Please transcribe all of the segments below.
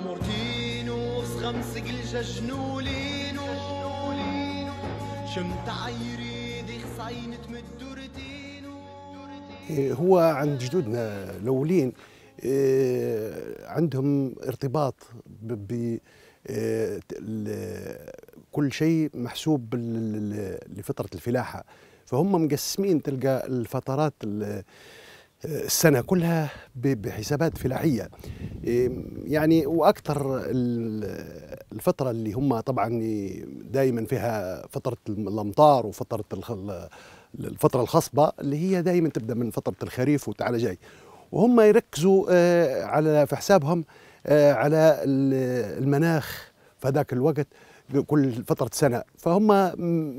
عمر خمس قلجة جنولينو شمت عيري ديخ تمدو إيه، هو عند جدودنا الاولين إيه، عندهم ارتباط ب كل شيء محسوب لفتره الفلاحه فهم مقسمين تلقى الفترات السنة كلها بحسابات فلاحية يعني وأكثر الفترة اللي هم طبعا دائما فيها فترة الأمطار وفترة الفترة الخصبة اللي هي دائما تبدأ من فترة الخريف وتعالى جاي وهم يركزوا آه، على في حسابهم آه، على المناخ في هذاك الوقت كل فتره سنه فهم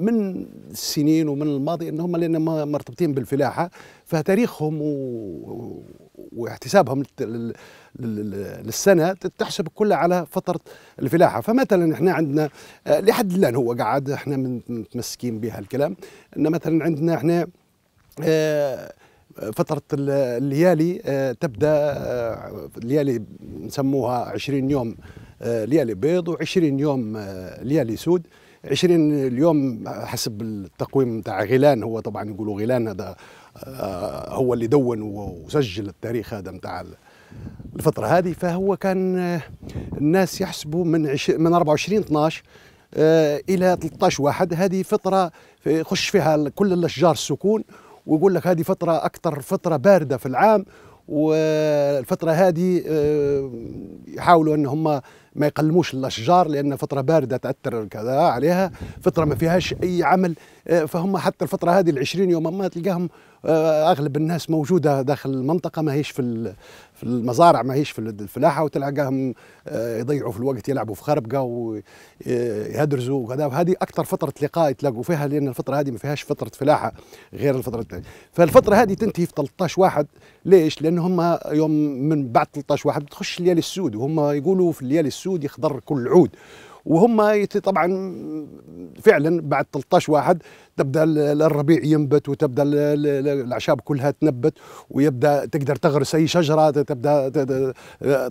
من السنين ومن الماضي ان هم لان مرتبطين بالفلاحه فتاريخهم و... واحتسابهم للسنه تحسب كلها على فتره الفلاحه فمثلا احنا عندنا لحد الان هو قاعد احنا متمسكين بها الكلام ان مثلا عندنا احنا آه، فترة الليالي آه، تبدأ آه، الليالي نسموها 20 يوم آه، ليالي بيض و20 يوم آه، ليالي سود 20 اليوم حسب التقويم تاع غيلان هو طبعا يقولوا غيلان هذا آه، هو اللي دون وسجل التاريخ هذا نتاع الفتره هذه فهو كان الناس يحسبوا من عش من 24 12 الى 13 1 هذه فتره يخش فيها كل الاشجار السكون ويقول لك هذه فتره اكثر فتره بارده في العام والفتره هذه يحاولوا ان هم ما يقلموش الاشجار لان فتره بارده تاثر كذا عليها فتره ما فيهاش اي عمل آه، فهم حتى الفتره هذه ال20 يوم ما تلقاهم آه، اغلب الناس موجوده داخل المنطقه ما هيش في في المزارع ما هيش في الفلاحه وتلقاهم آه، يضيعوا في الوقت يلعبوا في خربقه ويهدرزوا وكذا وهذه اكثر فتره لقاء يتلاقوا فيها لان الفتره هذه ما فيهاش فتره فلاحه غير الفتره الثانيه فالفتره هذه تنتهي في 13 واحد ليش؟ لان هم يوم من بعد 13 واحد بتخش الليالي السود وهم يقولوا في الليالي السود السود يخضر كل عود وهم طبعا فعلا بعد 13 واحد تبدا الربيع ينبت وتبدا الاعشاب كلها تنبت ويبدا تقدر تغرس اي شجره تبدا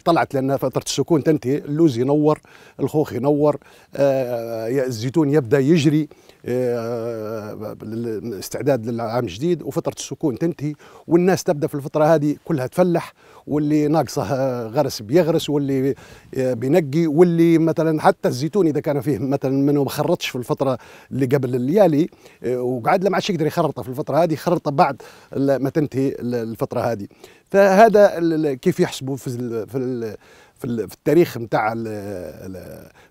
طلعت لان فتره السكون تنتهي اللوز ينور الخوخ ينور آه، الزيتون يبدا يجري الاستعداد آه، للعام الجديد وفتره السكون تنتهي والناس تبدا في الفتره هذه كلها تفلح واللي ناقصه غرس بيغرس واللي آه، بينقي واللي مثلا حتى الزيتون اذا كان فيه مثلا منه ما خرطش في الفتره اللي قبل الليالي آه، وقعد له ما عادش يقدر يخرطه في الفتره هذه خرطه بعد ما تنتهي الفتره هذه فهذا كيف يحسبوا في في التاريخ نتاع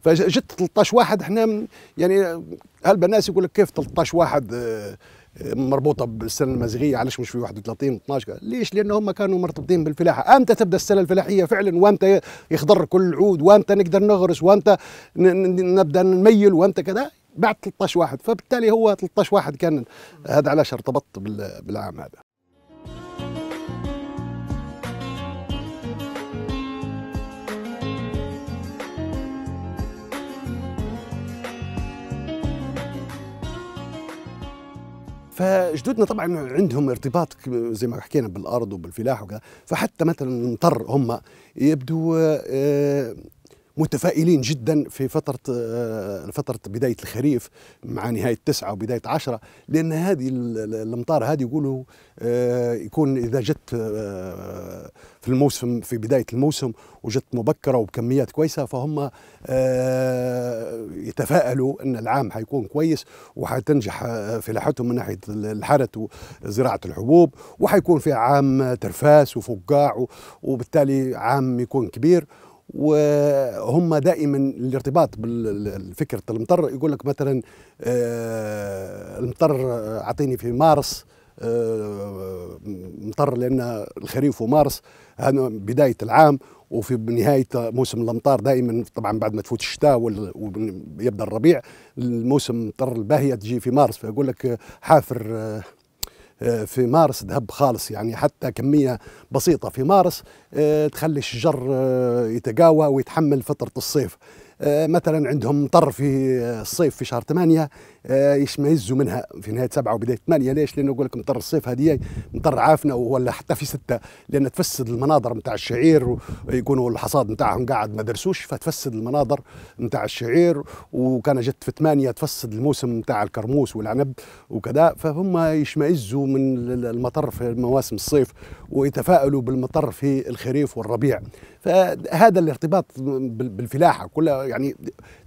فجت 13 واحد احنا يعني هلبا الناس يقول لك كيف 13 واحد آه، آه، مربوطه بالسنه المزيغيه علاش مش في 31 12 ليش لان هم كانوا مرتبطين بالفلاحه امتى تبدا السنه الفلاحيه فعلا وامتى يخضر كل العود وامتى نقدر نغرس وامتى نبدا نميل وامتى كذا بعد 13 واحد فبالتالي هو 13 واحد كان هذا علاش ارتبط بالعام هذا فجدودنا طبعا عندهم ارتباط زي ما حكينا بالارض وبالفلاح وكذا فحتى مثلا المطر هم يبدو آه، متفائلين جدا في فتره آه، فتره بدايه الخريف مع نهايه تسعة وبدايه عشرة لان هذه الامطار هذه يقولوا آه، يكون اذا جت آه، في الموسم في بدايه الموسم وجت مبكره وبكميات كويسه فهم يتفائلوا ان العام حيكون كويس وحتنجح فلاحتهم من ناحيه الحرث وزراعه الحبوب وحيكون في عام ترفاس وفقاع وبالتالي عام يكون كبير وهم دائما الارتباط بالفكرة المطر يقول لك مثلا آه، المطر اعطيني في مارس آه، مطر لان الخريف ومارس هذا بدايه العام وفي نهايه موسم الامطار دائما طبعا بعد ما تفوت الشتاء ويبدا الربيع الموسم مطر الباهيه تجي في مارس فيقول لك حافر آه، آه، في مارس ذهب خالص يعني حتى كمية بسيطة في مارس آه، تخلي الشجر آه، يتقاوى ويتحمل فترة الصيف آه، مثلا عندهم مطر في الصيف في شهر 8 آه، يشمئزوا منها في نهايه 7 وبدايه 8 ليش؟ لانه يقول لك مطر الصيف هذه مطر عافنه ولا حتى في 6 لان تفسد المناظر نتاع الشعير ويكونوا الحصاد نتاعهم قاعد ما درسوش فتفسد المناظر نتاع الشعير وكان جت في 8 تفسد الموسم نتاع الكرموس والعنب وكذا فهم يشمئزوا من المطر في مواسم الصيف ويتفائلوا بالمطر في الخريف والربيع فهذا الارتباط بالفلاحه كلها يعني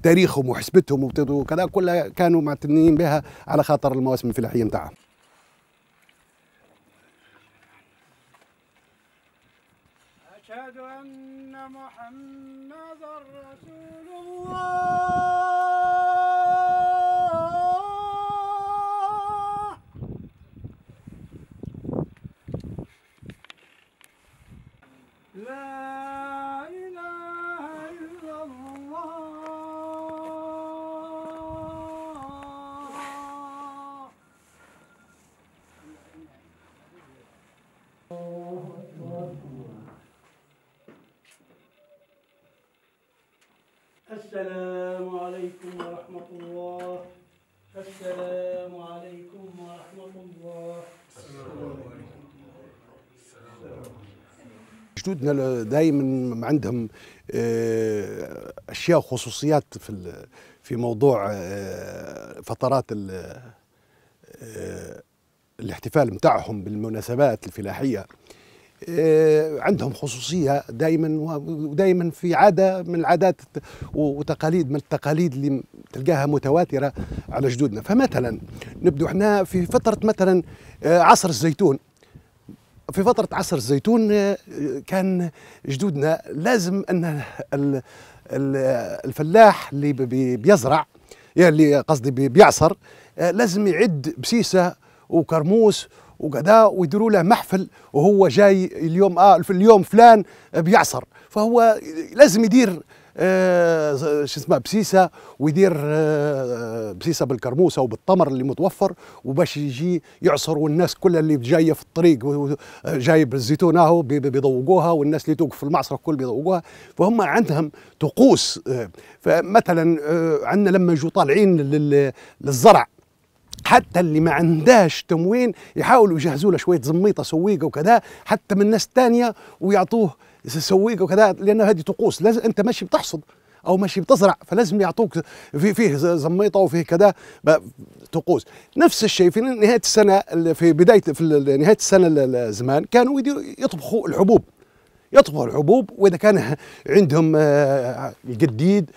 تاريخهم وحسبتهم وكذا كلها كانوا معتنين بها على خاطر المواسم الفلاحيه متاعهم أشهد أن محمد رسول الله السلام عليكم ورحمة الله السلام عليكم ورحمة الله السلام عليكم جدودنا دائما عندهم آه، اشياء وخصوصيات في في موضوع آه، فترات آه، الاحتفال بتاعهم بالمناسبات الفلاحيه آه، عندهم خصوصيه دائما ودائما في عاده من العادات وتقاليد من التقاليد اللي تلقاها متواتره على جدودنا فمثلا نبدو احنا في فتره مثلا آه، عصر الزيتون في فترة عصر الزيتون آه، كان جدودنا لازم أن الفلاح اللي بيزرع يعني اللي قصدي بيعصر لازم يعد بسيسة وكرموس وكذا ويديروا له محفل وهو جاي اليوم اه اليوم فلان بيعصر فهو لازم يدير آه شو اسمه بسيسه ويدير آه بسيسه بالكرموسه وبالتمر اللي متوفر وباش يجي يعصر والناس كلها اللي جايه في الطريق جايب الزيتون اهو بيذوقوها والناس اللي توقف في المعصره الكل بيذوقوها فهم عندهم طقوس آه فمثلا آه، عندنا لما يجوا طالعين للزرع حتى اللي ما عندهاش تموين يحاولوا يجهزوا له شويه زميطه سويقه وكذا حتى من ناس ثانيه ويعطوه سويقه وكذا لان هذه طقوس لازم انت ماشي بتحصد او ماشي بتزرع فلازم يعطوك في فيه زميطه وفيه كذا طقوس نفس الشيء في نهايه السنه في بدايه في نهايه السنه الزمان كانوا يطبخوا الحبوب يطبخوا الحبوب واذا كان عندهم القديد آه،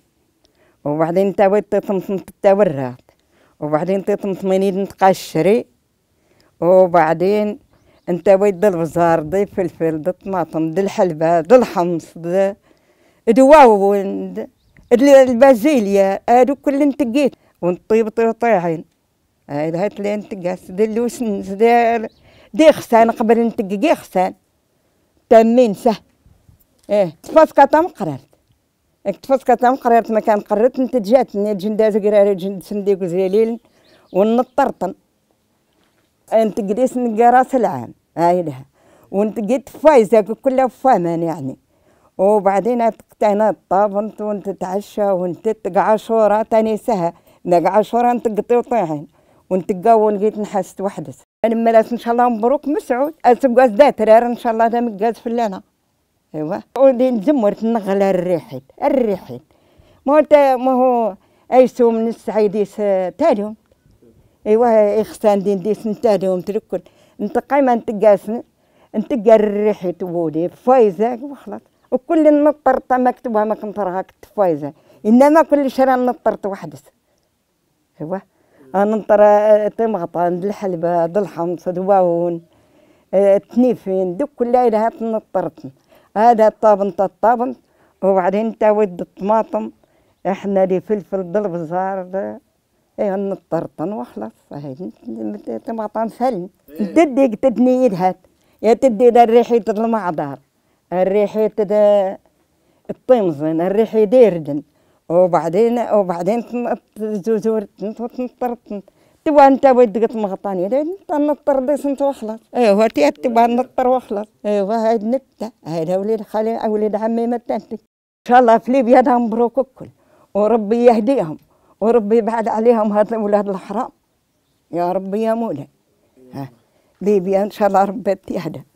وبعدين تاوي تطمطمت التورات وبعدين تطمطمني نتقشري وبعدين انت ويد بزار دي فلفل دي طماطم دي الحلبة دي الحمص دي دي البازيليا هادو كل انتقيت ونطيب طيب طيعين هاد هات لي انتقاس دي اللوسن دي دي خسان قبل انتقي خسان تامين سه ايه تفاسكا تمقرر كتفت كتام قررت ما كان قررت انت جاتني جنداز قراري جند سنديك زليل ونطرطن انت قديس نقراس العام هاي لها وانت قيت فايزة كلها فامان يعني وبعدين تقطعنا الطاب وانت تعشى وانت شورا تاني سها شورا انت قطيو وطيحين وانت قاون لقيت نحست وحدس انا يعني ملاس ان شاء الله مبروك مسعود اسبقاس داترار ان شاء الله دامك قاس اللعنه ايوا ودي نزمر تنغل الريحيت الريحيت ما انت ما هو ايسو من السعيديس تاليوم ايوا اخسان دين ديس نتاليوم تركل نتقي ما نتقاسن نتقى الريحيت ولي فايزة وخلاص وكل نطرطة مكتوبها ما كنطرها كنت فايزة انما كل شرا نطرت وحدس ايوا انا آه، ننطر آه، طماطة الحلبة الحمص دواون آه، التنيفين دوك كلها نطرت هذا الطابنط الطابنط وبعدين تاود الطماطم احنا اللي فلفل بالبزار ايه نطرطن وخلاص إيه، طماطم فل إيه. تدي تدني يدها يا تدي الريحية المعدار الريحية الطمزن الريحية ديردن وبعدين وبعدين الزوزور تنطرطن تبغى انت ودقت مغطاني انت نطر ديس انت وخلاص ايوا تي تبغى نطر وخلاص ايوا هاد نتا هاد وليد خالي وليد عمي ما ان شاء الله في ليبيا دام مبروك الكل وربي يهديهم وربي يبعد عليهم هاد الاولاد الحرام يا ربي يا مولاي ليبيا ان شاء الله ربي تهدى